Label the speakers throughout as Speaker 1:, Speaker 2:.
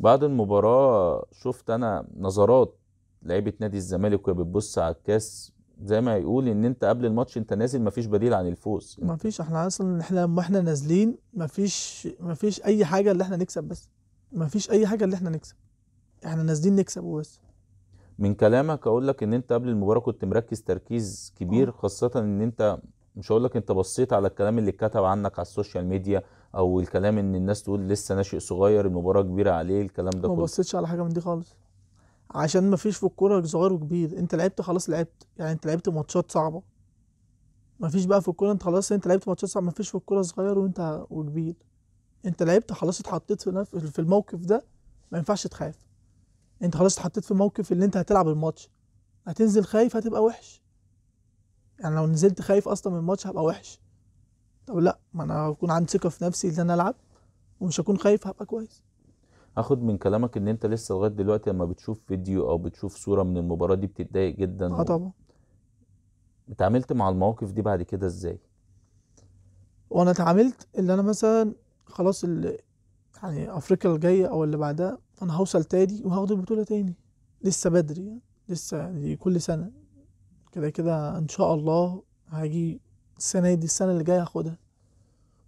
Speaker 1: بعد المباراة شفت أنا نظرات لعيبة نادي الزمالك وهي بتبص على الكاس زي ما يقول ان انت قبل الماتش انت نازل مفيش بديل عن الفوز
Speaker 2: مفيش احنا اصلا احنا لما احنا نازلين مفيش مفيش اي حاجه اللي احنا نكسب بس مفيش اي حاجه اللي احنا نكسب احنا نازلين نكسب وبس
Speaker 1: من كلامك اقول لك ان انت قبل المباراه كنت مركز تركيز كبير آه. خاصه ان انت مش هقول لك انت بصيت على الكلام اللي اتكتب عنك على السوشيال ميديا او الكلام ان الناس تقول لسه ناشئ صغير المباراه كبيره عليه الكلام ده كله ما
Speaker 2: بصيتش على حاجه من دي خالص عشان ما فيش في الكوره صغير وكبير انت لعبت خلاص لعبت يعني انت لعبت ماتشات صعبه ما فيش بقى في الكوره انت خلاص انت لعبت ماتشات صعبه ما فيش في الكوره صغير وانت وكبير انت لعبت خلاص اتحطيت في الموقف ده ما ينفعش تخاف انت خلاص اتحطيت في موقف اللي انت هتلعب الماتش هتنزل خايف هتبقى وحش يعني لو نزلت خايف اصلا من الماتش هبقى وحش طب لا ما انا هكون عندي ثقه في نفسي ان انا العب ومش هكون خايف هبقى كويس
Speaker 1: اخد من كلامك ان انت لسه لغايه دلوقتي لما بتشوف فيديو او بتشوف صوره من المباراه دي بتتضايق جدا اه و... طبعا اتعاملت مع المواقف دي بعد كده ازاي
Speaker 2: وانا اتعاملت اللي انا مثلا خلاص يعني افريقيا الجايه او اللي بعدها انا هوصل تاني وهاخد البطوله تاني لسه بدري يعني لسه يعني كل سنه كده كده ان شاء الله هاجي السنه دي السنه اللي جايه هاخدها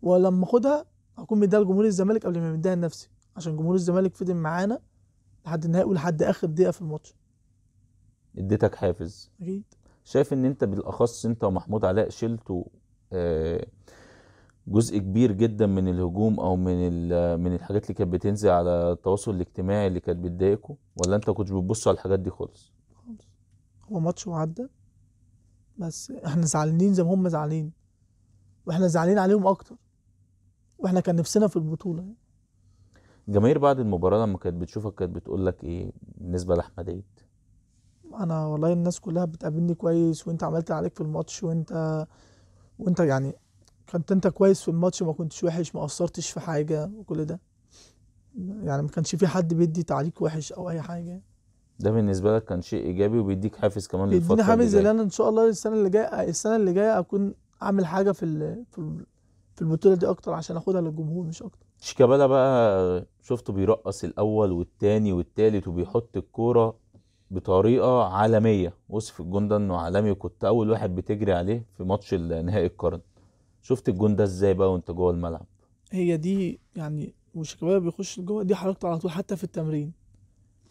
Speaker 2: ولما اخدها هكون مديها لجمهور الزمالك قبل ما مديها لنفسي عشان جمهور الزمالك فضل معانا لحد النهائي ولحد اخر دقيقه في الماتش
Speaker 1: اديتك حافز اكيد شايف ان انت بالاخص انت ومحمود علاء شلتوا آه، جزء كبير جدا من الهجوم او من من الحاجات اللي كانت بتنزل على التواصل الاجتماعي اللي كانت بتضايقكم ولا انت كنتش بتبص على الحاجات دي خالص؟ خالص
Speaker 2: هو ماتش وعدى بس احنا زعلانين زي ما هم زعلانين واحنا زعلانين عليهم اكتر واحنا كان نفسنا في البطوله يعني.
Speaker 1: جماهير الجماهير بعد المباراه لما كانت بتشوفك كانت بتقول لك ايه بالنسبه لاحمد
Speaker 2: انا والله الناس كلها بتقابلني كويس وانت عملت عليك في الماتش وانت وانت يعني كنت انت كويس في الماتش ما كنتش وحش ما قصرتش في حاجه وكل ده يعني ما كانش في حد بيدي تعليق وحش او اي حاجه
Speaker 1: ده بالنسبه لك كان شيء ايجابي وبيديك حافز كمان للفتره دي بيديني حافز إن
Speaker 2: انا ان شاء الله السنه اللي جايه السنه اللي جايه اكون اعمل حاجه في في البطوله دي اكتر عشان اخدها للجمهور مش اكتر
Speaker 1: شيكابالا بقى شفته بيرقص الاول والتاني والتالت وبيحط الكوره بطريقه عالميه وصف الجون ده انه عالمي وكنت اول واحد بتجري عليه في ماتش نهائي القرن شفت الجون ده ازاي بقى وانت جوه الملعب
Speaker 2: هي دي يعني وشيكابالا بيخش جوه دي حركته على طول حتى في التمرين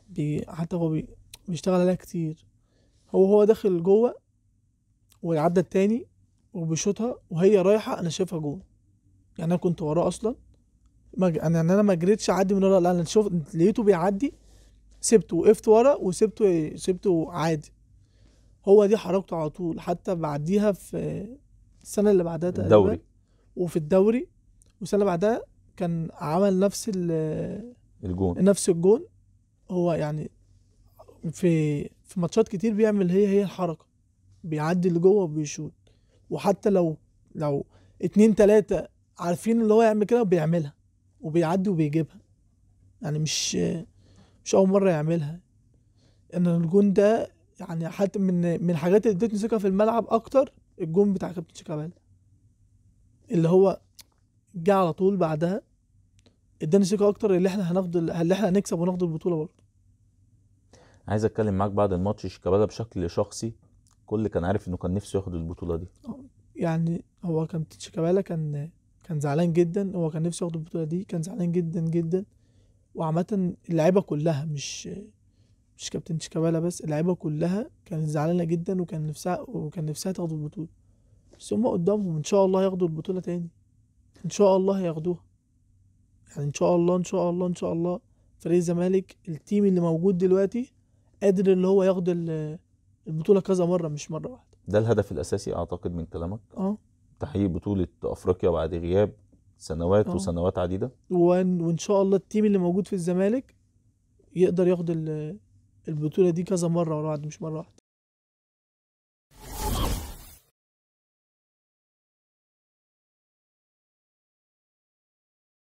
Speaker 2: بي حتى هو بي بيشتغل عليها كتير هو هو داخل جوه والعدة التاني وبيشوطها وهي رايحه انا شايفها جوه يعني انا كنت وراه اصلا مج... انا يعني، يعني انا ما جريتش اعدي من ورا لا انا شفت لقيته بيعدي سبته وقفت ورا وسبته سبته عادي هو دي حركته على طول حتى بعديها في السنه اللي بعدها تقريبا الدوري وفي الدوري والسنه اللي بعدها كان عمل نفس الجون نفس الجون هو يعني في في ماتشات كتير بيعمل هي هي الحركه بيعدي لجوه وبيشوط وحتى لو لو اتنين تلاتة عارفين اللي هو يعمل كده وبيعملها وبيعدي وبيجيبها يعني مش مش أول مرة يعملها إن الجون ده يعني حتى من من الحاجات اللي ادتني ثقة في الملعب أكتر الجون بتاع كابتن شيكابالا اللي هو جه على طول بعدها اداني ثقه اكتر اللي احنا هناخد اللي احنا هنكسب وناخد البطوله برضه
Speaker 1: عايز اتكلم معاك بعد الماتش شيكابالا بشكل شخصي كل كان عارف انه كان نفسه ياخد البطوله دي آه،
Speaker 2: يعني هو كان شيكابالا كان كان زعلان جدا هو كان نفسه ياخد البطوله دي كان زعلان جدا جدا وعامه اللعيبه كلها مش مش كابتن شيكابالا بس اللعيبه كلها كانت زعلانه جدا وكان نفسها وكان نفسها تاخد البطوله بس هم قدامهم ان شاء الله ياخدوا البطوله تاني ان شاء الله هياخدوها يعني ان شاء الله ان شاء الله ان شاء الله فريق الزمالك التيم اللي موجود دلوقتي قادر اللي هو ياخد البطوله كذا مره مش مره واحده
Speaker 1: ده الهدف الاساسي اعتقد من كلامك اه تحقيق بطوله افريقيا بعد غياب سنوات أوه. وسنوات عديده
Speaker 2: وان, وإن شاء الله التيم اللي موجود في الزمالك يقدر ياخد البطوله دي كذا مره ورا مش مره واحده